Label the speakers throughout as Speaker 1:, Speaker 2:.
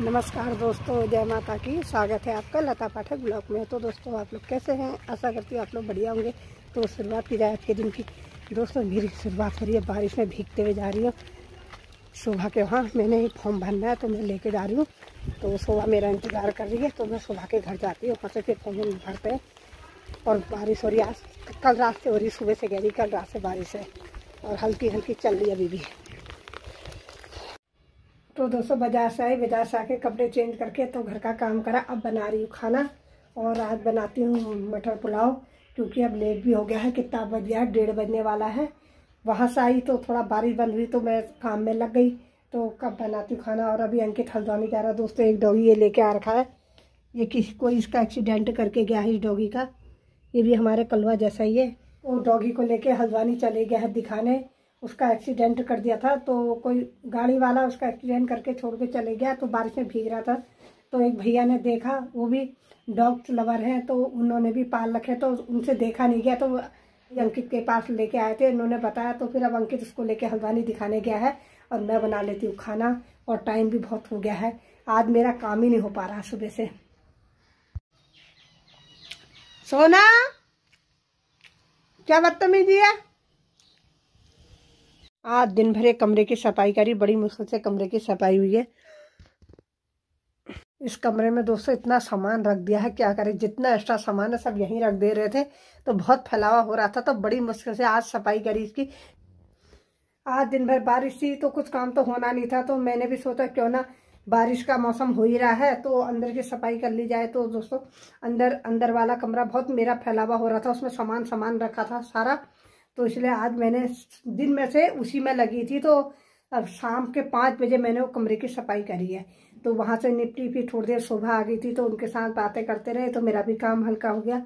Speaker 1: नमस्कार दोस्तों जय माता की स्वागत है आपका लता पाठक ब्लॉग में तो दोस्तों आप लोग कैसे हैं आशा करती हूँ आप लोग बढ़िया होंगे तो शुरुआत की जाए आज के दिन की दोस्तों मेरी शुरुआत हो रही है बारिश में भीगते हुए जा रही हूँ सुबह के वहाँ मैंने एक फॉर्म भरना है तो मैं लेके जा रही हूँ तो सुबह मेरा इंतज़ार कर रही है तो मैं सुबह के घर जाती हूँ वहाँ से फिर फॉर्म भरते हैं और बारिश हो रही है आज कल रात से हो रही सुबह से कह रही कल रात से बारिश है और हल्की हल्की चल रही है अभी भी तो दोस्तों बाजार से आई बाजार से आके कपड़े चेंज करके तो घर का काम करा अब बना रही हूँ खाना और आज बनाती हूँ मटर पुलाव क्योंकि अब लेट भी हो गया है कितना बज गया है डेढ़ बजने वाला है वहाँ से आई तो थोड़ा बारिश बंद हुई तो मैं काम में लग गई तो कब बनाती हूँ खाना और अभी अंकित हल्द्वानी जा रहा दोस्तों एक डॉगी ये लेके आ रखा है ये किसी कोई इसका एक्सीडेंट करके गया है इस डॉगी का ये भी हमारे कलवा जैसा ही है वो डॉगी को लेके हल्द्वानी चले गया है दिखाने उसका एक्सीडेंट कर दिया था तो कोई गाड़ी वाला उसका एक्सीडेंट करके छोड़ के चले गया तो बारिश में भीग रहा था तो एक भैया ने देखा वो भी डॉग लवर हैं तो उन्होंने भी पाल रखे तो उनसे देखा नहीं गया तो अंकित के पास लेके आए थे उन्होंने बताया तो फिर अब अंकित उसको लेके हल्द्वानी दिखाने गया है और मैं बना लेती हूँ खाना और टाइम भी बहुत हो गया है आज मेरा काम ही नहीं हो पा रहा सुबह से सोना क्या बदतमीजी है आज दिन भर कमरे की सफाई करी बड़ी मुश्किल से कमरे की सफाई हुई है इस कमरे में दोस्तों इतना सामान रख दिया है क्या करें जितना एक्स्ट्रा सामान है सब यहीं रख दे रहे थे तो बहुत फैलावा हो रहा था तो बड़ी मुश्किल से आज सफाई करी इसकी आज दिन भर बारिश थी तो कुछ काम तो होना नहीं था तो मैंने भी सोचा क्यों ना बारिश का मौसम हो ही रहा है तो अंदर की सफाई कर ली जाए तो दोस्तों अंदर अंदर वाला कमरा बहुत मेरा फैलावा हो रहा था उसमें सामान सामान रखा था सारा तो इसलिए आज मैंने दिन में से उसी में लगी थी तो अब शाम के पाँच बजे मैंने वो कमरे की सफाई करी है तो वहाँ से निपटी फिर थोड़ी देर सुबह आ गई थी तो उनके साथ बातें करते रहे तो मेरा भी काम हल्का हो गया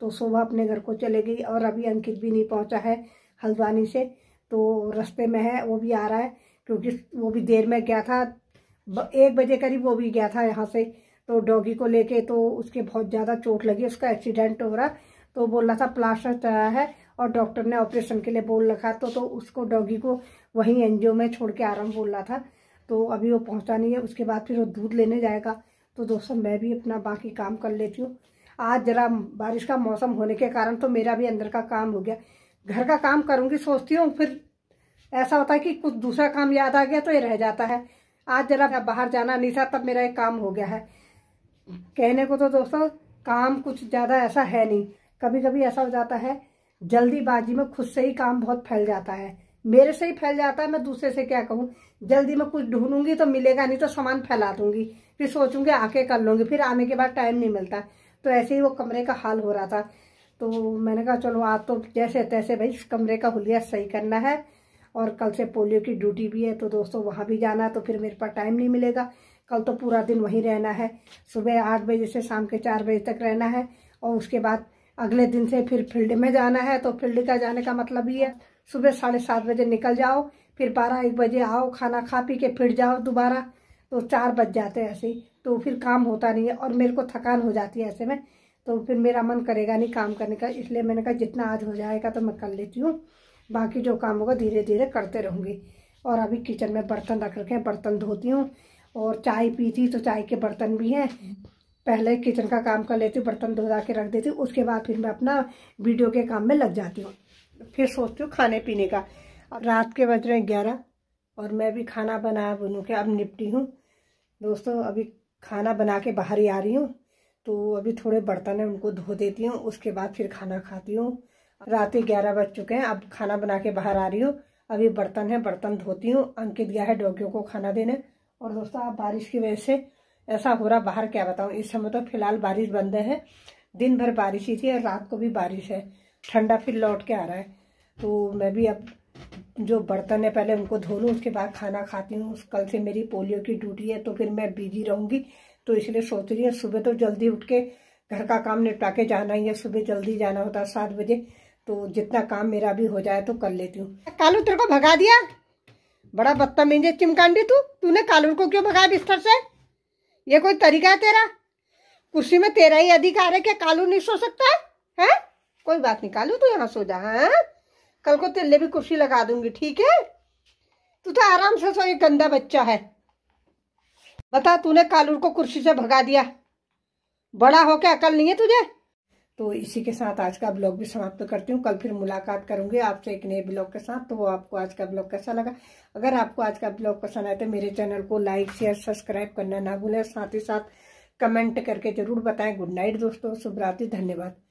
Speaker 1: तो सुबह अपने घर को चले गई और अभी अंकित भी नहीं पहुँचा है हल्द्वानी से तो रस्ते में है वो भी आ रहा है क्योंकि वो भी देर में गया था एक बजे करीब वो भी गया था यहाँ से तो डॉगी को लेके तो उसके बहुत ज़्यादा चोट लगी उसका एक्सीडेंट हो रहा तो बोल रहा था प्लास्टर चढ़ा है और डॉक्टर ने ऑपरेशन के लिए बोल रखा तो तो उसको डॉगी को वहीं एनजीओ में छोड़ के आराम बोल रहा था तो अभी वो पहुंचा नहीं है उसके बाद फिर वो दूध लेने जाएगा तो दोस्तों मैं भी अपना बाकी काम कर लेती हूँ आज ज़रा बारिश का मौसम होने के कारण तो मेरा भी अंदर का काम हो गया घर का काम करूँगी सोचती हूँ फिर ऐसा होता है कि कुछ दूसरा काम याद आ गया तो ये रह जाता है आज ज़रा बाहर जाना नहीं था तब मेरा एक काम हो गया है कहने को तो दोस्तों काम कुछ ज़्यादा ऐसा है नहीं कभी कभी ऐसा हो जाता है जल्दीबाजी में खुद से ही काम बहुत फैल जाता है मेरे से ही फैल जाता है मैं दूसरे से क्या कहूँ जल्दी में कुछ ढूंढूंगी तो मिलेगा नहीं तो सामान फैला दूंगी फिर सोचूंगी आके कर लूंगी फिर आने के बाद टाइम नहीं मिलता तो ऐसे ही वो कमरे का हाल हो रहा था तो मैंने कहा चलो आज तो जैसे तैसे भाई इस कमरे का हुलिया सही करना है और कल से पोलियो की ड्यूटी भी है तो दोस्तों वहाँ भी जाना तो फिर मेरे पास टाइम नहीं मिलेगा कल तो पूरा दिन वहीं रहना है सुबह आठ बजे से शाम के चार बजे तक रहना है और उसके बाद अगले दिन से फिर फील्ड में जाना है तो फील्ड का जाने का मतलब ये है सुबह साढ़े सात बजे निकल जाओ फिर बारह एक बजे आओ खाना खा पी के फिर जाओ दोबारा तो चार बज जाते हैं ऐसे तो फिर काम होता नहीं है और मेरे को थकान हो जाती है ऐसे में तो फिर मेरा मन करेगा नहीं काम करने का इसलिए मैंने कहा जितना आज हो जाएगा तो मैं कर लेती हूँ बाकी जो काम होगा धीरे धीरे करते रहूँगी और अभी किचन में बर्तन रख रखे हैं बर्तन धोती हूँ और चाय पी थी तो चाय के बर्तन भी हैं पहले किचन का काम कर लेती हूँ बर्तन धोधा के रख देती हूँ उसके बाद फिर मैं अपना वीडियो के काम में लग जाती हूँ फिर सोचती हूँ खाने पीने का अब रात के बज रहे हैं ग्यारह और मैं भी खाना बना बनू के अब निपटी हूँ दोस्तों अभी खाना बना के बाहर ही आ रही हूँ तो अभी थोड़े बर्तन हैं उनको धो देती हूँ उसके बाद फिर खाना खाती हूँ रात के ग्यारह बज चुके हैं अब खाना बना के बाहर आ रही हूँ अभी बर्तन है बर्तन धोती हूँ अंकित गया है डॉगियों को खाना देने और दोस्तों आप बारिश की वजह से ऐसा हो रहा बाहर क्या बताऊँ इस समय तो फिलहाल बारिश बंद है दिन भर बारिश ही थी और रात को भी बारिश है ठंडा फिर लौट के आ रहा है तो मैं भी अब जो बर्तन है पहले उनको धो लूँ उसके बाद खाना खाती हूँ कल से मेरी पोलियो की ड्यूटी है तो फिर मैं बिजी रहूँगी तो इसलिए सोच रही हूँ सुबह तो जल्दी उठ के घर का काम निपटा के जाना ही है सुबह जल्दी जाना होता है सात बजे तो जितना काम मेरा भी हो जाए तो कर लेती हूँ कालू तेरे को भगा दिया बड़ा बत्ता है चिमकांडी तू तूने कालू को क्यों भगाया बिस्तर से ये कोई तरीका है तेरा कुर्सी में तेरा ही अधिकार है क्या कालू नहीं सो सकता है है? कोई बात नहीं कालू तू यहाँ सो जा हाँ कल को तेरे भी कुर्सी लगा दूंगी ठीक है तू तो आराम से सो ये गंदा बच्चा है बता तूने कालू को कुर्सी से भगा दिया बड़ा हो क्या अकल नहीं है तुझे तो इसी के साथ आज का ब्लॉग भी समाप्त करती हूँ कल फिर मुलाकात करूंगी आपसे एक नए ब्लॉग के साथ तो वो आपको आज का ब्लॉग कैसा लगा अगर आपको आज का ब्लॉग पसंद आए तो मेरे चैनल को लाइक शेयर सब्सक्राइब करना ना भूलें साथ ही साथ कमेंट करके जरूर बताएं गुड नाइट दोस्तों शुभ रात्रि धन्यवाद